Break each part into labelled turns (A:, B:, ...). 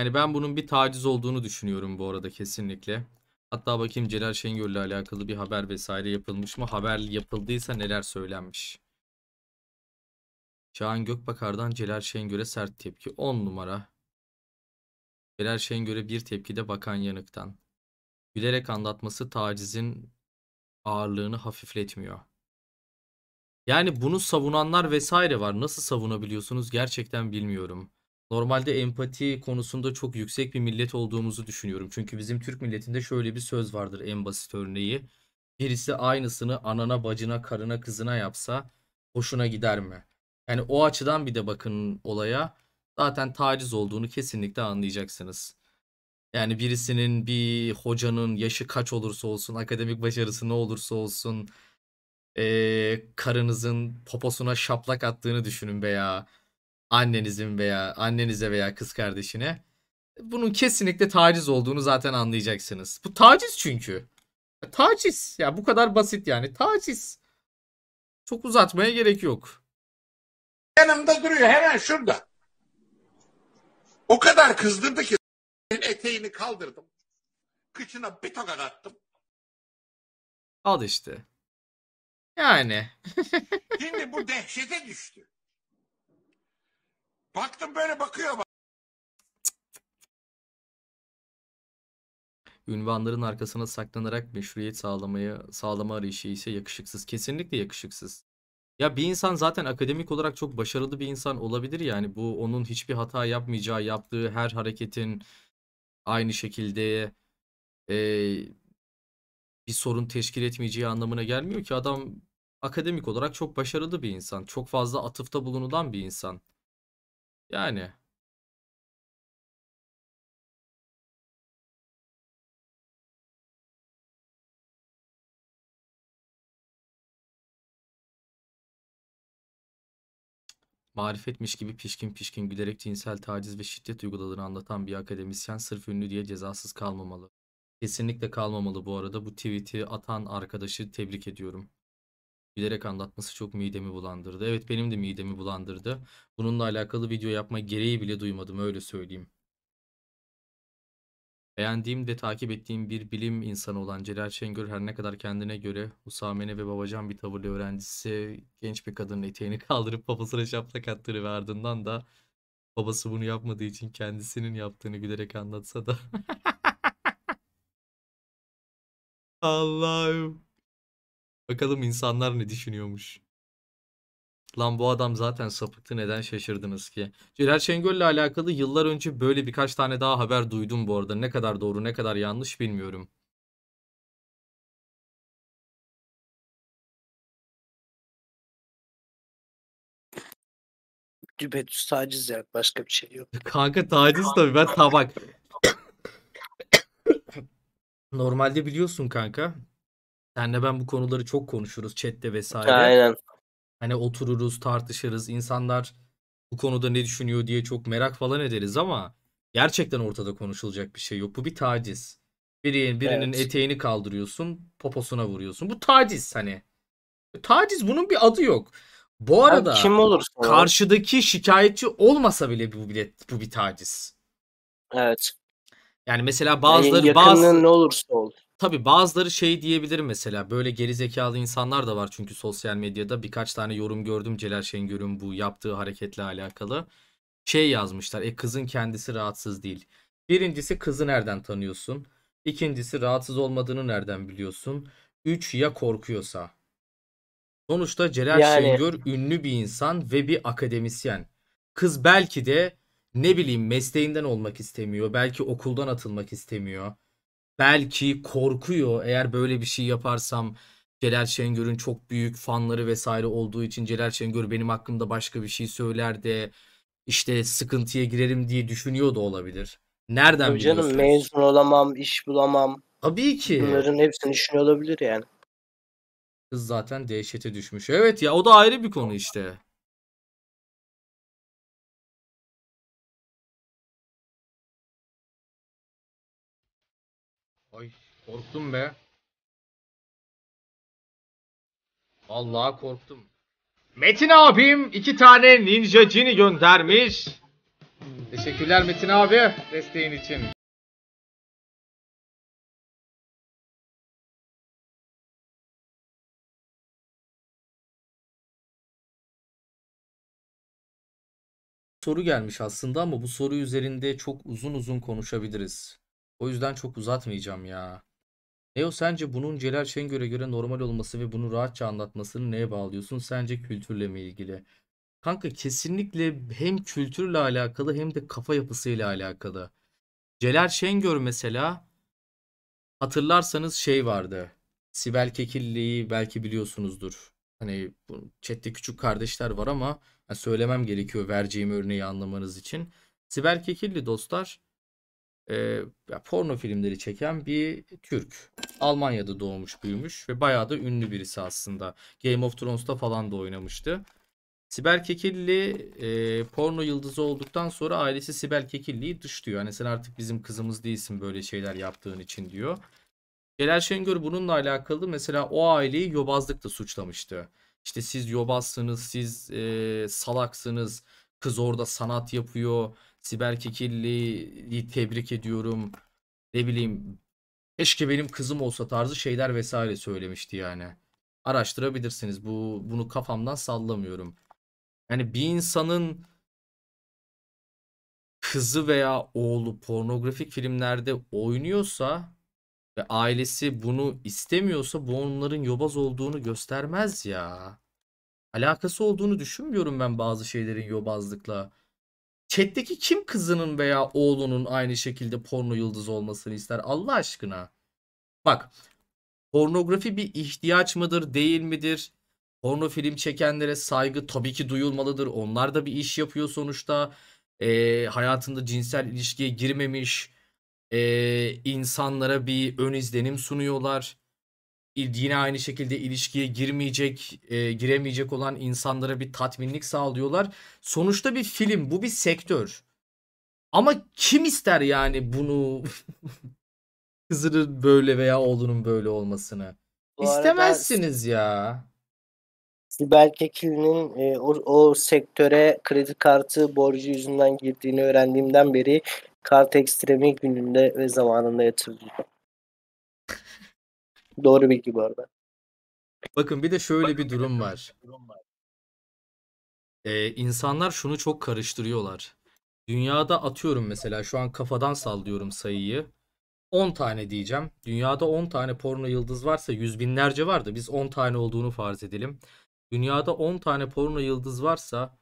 A: Yani ben bunun bir taciz olduğunu düşünüyorum bu arada kesinlikle. Hatta bakayım Celal Şengör'le alakalı bir haber vesaire yapılmış mı? Haber yapıldıysa neler söylenmiş?
B: Şahan Gökbakar'dan Celal Şengör'e sert tepki. 10 numara. Celal Şengör'e bir tepki de Bakan Yanık'tan. Gülerek anlatması tacizin ağırlığını hafifletmiyor.
A: Yani bunu savunanlar vesaire var. Nasıl savunabiliyorsunuz gerçekten bilmiyorum. Normalde empati konusunda çok yüksek bir millet olduğumuzu düşünüyorum. Çünkü bizim Türk milletinde şöyle bir söz vardır en basit örneği. Birisi aynısını anana, bacına, karına, kızına yapsa hoşuna gider mi? Yani o açıdan bir de bakın olaya. Zaten taciz olduğunu kesinlikle anlayacaksınız. Yani birisinin bir hocanın yaşı kaç olursa olsun, akademik başarısı ne olursa olsun, ee, karınızın poposuna şaplak attığını düşünün be ya annenizin veya annenize veya kız kardeşine bunun kesinlikle taciz olduğunu zaten anlayacaksınız. Bu taciz çünkü. taciz. Ya bu kadar basit yani. Taciz. Çok uzatmaya gerek yok. Yanımda duruyor hemen şurada.
B: O kadar kızdırdı ki eteğini kaldırdım. Kıçına bir tokat attım. Al işte. Yani. Şimdi bu dehşete düştü. Baktım böyle bakıyor bak. Ünvanların arkasına saklanarak meşruiyet sağlamaya sağlama arayışı ise yakışıksız. Kesinlikle yakışıksız.
A: Ya bir insan zaten akademik olarak çok başarılı bir insan olabilir yani bu onun hiçbir hata yapmayacağı yaptığı her hareketin aynı şekilde e, bir sorun teşkil etmeyeceği anlamına gelmiyor ki adam akademik olarak çok
B: başarılı bir insan çok fazla atıfta bulunulan bir insan. Yani. marifetmiş gibi pişkin pişkin gülerek cinsel taciz
A: ve şiddet uyguladığını anlatan bir akademisyen sırf ünlü diye cezasız kalmamalı. Kesinlikle kalmamalı bu arada. Bu tweet'i atan arkadaşı tebrik ediyorum bilerek anlatması çok midemi bulandırdı. Evet benim de midemi bulandırdı. Bununla alakalı video yapma gereği bile duymadım öyle söyleyeyim. Beğendiğim ve takip ettiğim bir bilim insanı olan Celal Şengör her ne kadar kendine göre usamene ve babacan bir tavırlı öğrencisi genç bir kadının eteğini kaldırıp babasına şaplak attırı ve ardından da babası bunu yapmadığı için kendisinin yaptığını gülerek anlatsa da Allah'ım Bakalım insanlar ne düşünüyormuş. Lan bu adam zaten sapıktı neden şaşırdınız ki? Celal Şengöl'le alakalı
B: yıllar önce böyle birkaç tane daha haber duydum bu arada. Ne kadar doğru ne kadar yanlış bilmiyorum. Düpedüz taciz ya başka bir şey yok. Kanka taciz tabii ben tabak. Normalde
A: biliyorsun kanka Senle ben bu konuları çok konuşuruz chatte vesaire. Aynen. Hani otururuz, tartışırız. İnsanlar bu konuda ne düşünüyor diye çok merak falan ederiz ama gerçekten ortada konuşulacak bir şey yok. Bu bir taciz. Birinin birinin evet. eteğini kaldırıyorsun, poposuna vuruyorsun. Bu taciz hani. Taciz bunun bir adı yok. Bu arada kim olursa karşıdaki şikayetçi olmasa bile bu bile bu bir taciz. Evet. Yani mesela hani bazıları yani bazı ne olursa olur. Tabi bazıları şey diyebilir mesela böyle gerizekalı insanlar da var çünkü sosyal medyada birkaç tane yorum gördüm Celal Şengör'ün bu yaptığı hareketle alakalı. Şey yazmışlar e kızın kendisi rahatsız değil. Birincisi kızı nereden tanıyorsun? İkincisi rahatsız olmadığını nereden biliyorsun? Üç ya korkuyorsa. Sonuçta Celal yani... Şengör ünlü bir insan ve bir akademisyen. Kız belki de ne bileyim mesleğinden olmak istemiyor. Belki okuldan atılmak istemiyor belki korkuyor eğer böyle bir şey yaparsam Celal Şengör'ün çok büyük fanları vesaire olduğu için Celal Şengör benim hakkımda başka bir şey söyler de işte sıkıntıya girerim diye düşünüyor da olabilir. Nereden Tabii canım mezun olamam, iş bulamam. Tabii ki. Bunların
B: hepsini düşünüyor olabilir yani. Kız zaten dehşete düşmüş. Evet ya o da ayrı bir konu işte. Ay korktum be. Vallahi korktum. Metin abim iki tane ninja cini göndermiş. Teşekkürler Metin abi desteğin için. soru gelmiş aslında ama bu soru üzerinde çok uzun uzun konuşabiliriz. O yüzden çok uzatmayacağım ya.
A: Neo sence bunun Celal Şengör'e göre normal olması ve bunu rahatça anlatmasını neye bağlıyorsun? Sence kültürle mi ilgili? Kanka kesinlikle hem kültürle alakalı hem de kafa yapısıyla alakalı. Celal Şengör mesela hatırlarsanız şey vardı. Sibel Kekilli'yi belki biliyorsunuzdur. Hani bu chatte küçük kardeşler var ama yani söylemem gerekiyor vereceğim örneği anlamanız için. Sibel Kekilli dostlar e, porno filmleri çeken bir Türk. Almanya'da doğmuş büyümüş ve bayağı da ünlü birisi aslında. Game of Thrones'ta falan da oynamıştı. Sibel Kekilli e, porno yıldızı olduktan sonra ailesi Sibel Kekilli'yi dışlıyor. Hani sen artık bizim kızımız değilsin böyle şeyler yaptığın için diyor. Celal Şengör bununla alakalı mesela o aileyi yobazlıkla suçlamıştı. İşte siz yobazsınız, siz e, salaksınız, kız orada sanat yapıyor Siber Kekilli'yi tebrik ediyorum. Ne bileyim keşke benim kızım olsa tarzı şeyler vesaire söylemişti yani. Araştırabilirsiniz. Bu bunu kafamdan sallamıyorum. Yani bir insanın kızı veya oğlu pornografik filmlerde oynuyorsa ve ailesi bunu istemiyorsa bu onların yobaz olduğunu göstermez ya. Alakası olduğunu düşünmüyorum ben bazı şeylerin yobazlıkla. Chat'teki kim kızının veya oğlunun aynı şekilde porno yıldız olmasını ister Allah aşkına? Bak pornografi bir ihtiyaç mıdır değil midir? Porno film çekenlere saygı tabii ki duyulmalıdır. Onlar da bir iş yapıyor sonuçta. Ee, hayatında cinsel ilişkiye girmemiş e, insanlara bir ön izlenim sunuyorlar yine aynı şekilde ilişkiye girmeyecek, e, giremeyecek olan insanlara bir tatminlik sağlıyorlar. Sonuçta bir film, bu bir sektör. Ama kim ister yani bunu kızının böyle veya oğlunun böyle olmasını? Bu İstemezsiniz arada... ya. Sibel Kekil'in e, o, o sektöre kredi kartı borcu yüzünden girdiğini öğrendiğimden
B: beri kart ekstremi gününde ve zamanında yatırdım. Doğru bilgi bu arada. Bakın bir de şöyle bir durum var.
A: Ee, insanlar şunu çok karıştırıyorlar. Dünyada atıyorum mesela şu an kafadan sallıyorum sayıyı. 10 tane diyeceğim. Dünyada 10 tane porno yıldız varsa yüz binlerce var da biz 10 tane olduğunu farz edelim. Dünyada 10 tane porno yıldız varsa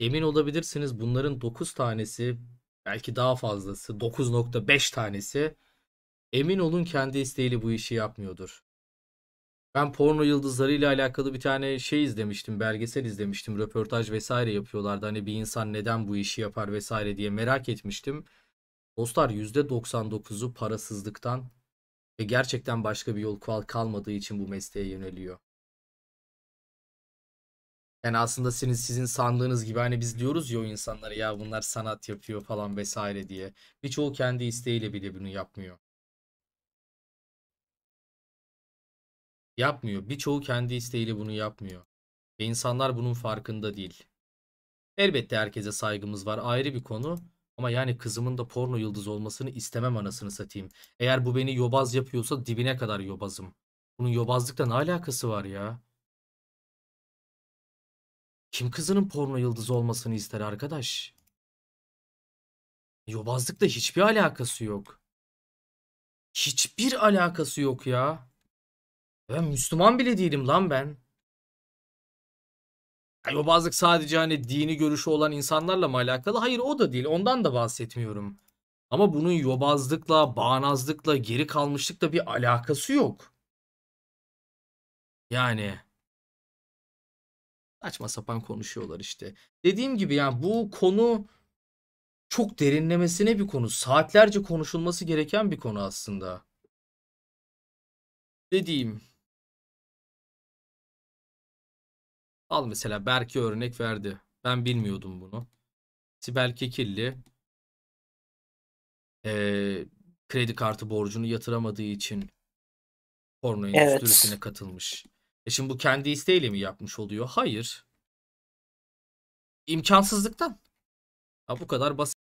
A: emin olabilirsiniz bunların 9 tanesi belki daha fazlası 9.5 tanesi Emin olun kendi isteğiyle bu işi yapmıyordur. Ben porno yıldızlarıyla alakalı bir tane şey izlemiştim, belgesel izlemiştim, röportaj vesaire yapıyorlardı. Hani bir insan neden bu işi yapar vesaire diye merak etmiştim. Dostlar %99'u parasızlıktan ve gerçekten başka bir yol kalmadığı için bu mesleğe yöneliyor. Yani aslında sizin, sizin sandığınız gibi hani biz diyoruz ya o insanlara ya bunlar sanat yapıyor falan
B: vesaire diye. Birçoğu kendi isteğiyle bile bunu yapmıyor. Yapmıyor. Birçoğu kendi isteğiyle bunu yapmıyor. Ve insanlar
A: bunun farkında değil. Elbette herkese saygımız var ayrı bir konu. Ama yani kızımın da porno yıldız olmasını istemem anasını satayım. Eğer bu beni yobaz yapıyorsa dibine
B: kadar yobazım. Bunun yobazlıkla ne alakası var ya? Kim kızının porno yıldız olmasını ister arkadaş? Yobazlıkla hiçbir alakası yok. Hiçbir alakası yok ya. Ben Müslüman bile değilim lan ben.
A: Yani o bazlık sadece hani dini görüşü olan insanlarla mı alakalı? Hayır o da değil. Ondan da
B: bahsetmiyorum. Ama bunun yobazlıkla, bağnazlıkla, geri kalmışlıkla bir alakası yok. Yani açma sapan konuşuyorlar işte. Dediğim gibi yani bu konu çok derinlemesine bir konu. Saatlerce konuşulması gereken bir konu aslında. Dediğim Al mesela Berke örnek verdi. Ben bilmiyordum bunu. Sibel Kekilli
A: e, kredi kartı borcunu yatıramadığı için
B: porno endüstrisine evet. katılmış. E şimdi bu kendi isteğiyle mi yapmış oluyor? Hayır. İmkansızlıktan. Ha bu kadar basit.